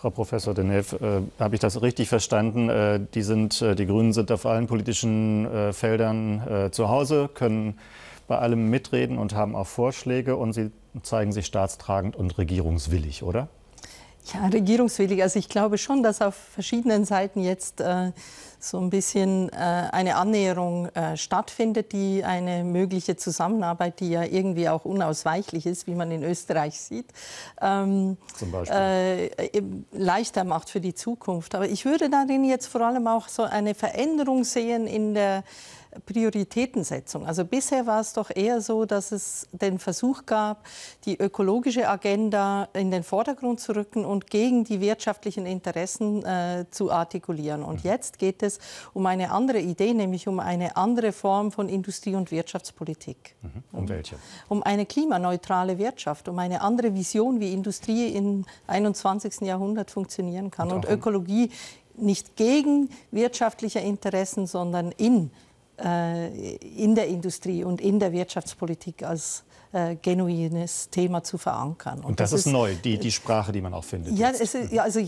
Frau Professor Denev, äh, habe ich das richtig verstanden? Äh, die, sind, äh, die Grünen sind auf allen politischen äh, Feldern äh, zu Hause, können bei allem mitreden und haben auch Vorschläge und sie zeigen sich staatstragend und regierungswillig, oder? Ja, regierungswillig. Also ich glaube schon, dass auf verschiedenen Seiten jetzt äh, so ein bisschen äh, eine Annäherung äh, stattfindet, die eine mögliche Zusammenarbeit, die ja irgendwie auch unausweichlich ist, wie man in Österreich sieht, ähm, äh, leichter macht für die Zukunft. Aber ich würde darin jetzt vor allem auch so eine Veränderung sehen in der Prioritätensetzung. Also bisher war es doch eher so, dass es den Versuch gab, die ökologische Agenda in den Vordergrund zu rücken und gegen die wirtschaftlichen Interessen äh, zu artikulieren. Und mhm. jetzt geht es es um eine andere Idee, nämlich um eine andere Form von Industrie- und Wirtschaftspolitik. Mhm. Um welche? Um eine klimaneutrale Wirtschaft, um eine andere Vision, wie Industrie im 21. Jahrhundert funktionieren kann. Und, und Ökologie nicht gegen wirtschaftliche Interessen, sondern in äh, in der Industrie und in der Wirtschaftspolitik als äh, genuines Thema zu verankern. Und, und das, das, ist neu, die, äh, die Sprache, die man auch findet. Ja, es, ja, also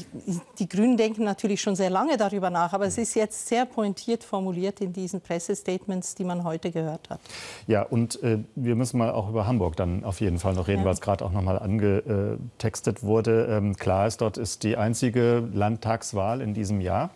die Grünen denken natürlich schon sehr lange darüber nach, aber mhm. es ist jetzt sehr pointiert formuliert in diesen Pressestatements, die man heute gehört hat. Ja, und äh, wir müssen mal auch über Hamburg dann auf jeden Fall noch reden, ja. weil es gerade auch noch mal angetextet wurde. Ähm, klar ist, dort ist die einzige Landtagswahl in diesem Jahr.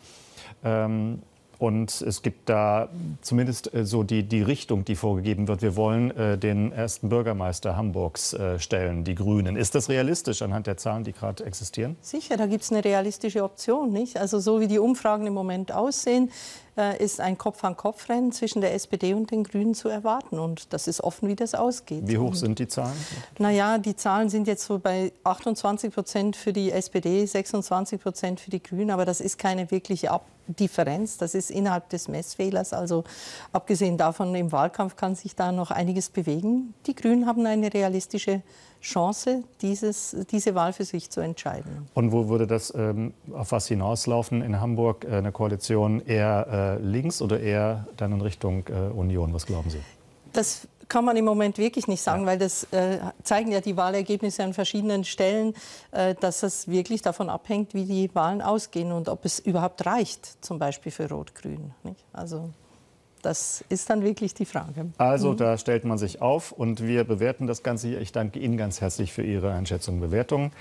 Ähm, und es gibt da zumindest äh, so die, die Richtung, die vorgegeben wird. Wir wollen äh, den ersten Bürgermeister Hamburgs äh, stellen, die Grünen. Ist das realistisch anhand der Zahlen, die gerade existieren? Sicher, da gibt es eine realistische Option. Nicht? Also so wie die Umfragen im Moment aussehen, äh, ist ein Kopf-an-Kopf-Rennen zwischen der SPD und den Grünen zu erwarten. Und das ist offen, wie das ausgeht. Wie hoch sind die Zahlen? Naja, die Zahlen sind jetzt so bei 28 Prozent für die SPD, 26 Prozent für die Grünen. Aber das ist keine wirkliche Ab Differenz. Das ist innerhalb des Messfehlers. Also abgesehen davon, im Wahlkampf kann sich da noch einiges bewegen. Die Grünen haben eine realistische Chance, dieses, diese Wahl für sich zu entscheiden. Und wo würde das ähm, auf was hinauslaufen? In Hamburg äh, eine Koalition eher äh links oder eher dann in Richtung äh, Union? Was glauben Sie? Das kann man im Moment wirklich nicht sagen, weil das äh, zeigen ja die Wahlergebnisse an verschiedenen Stellen, äh, dass das wirklich davon abhängt, wie die Wahlen ausgehen und ob es überhaupt reicht, zum Beispiel für Rot-Grün. Also das ist dann wirklich die Frage. Also mhm. da stellt man sich auf und wir bewerten das Ganze hier. Ich danke Ihnen ganz herzlich für Ihre Einschätzung und Bewertung.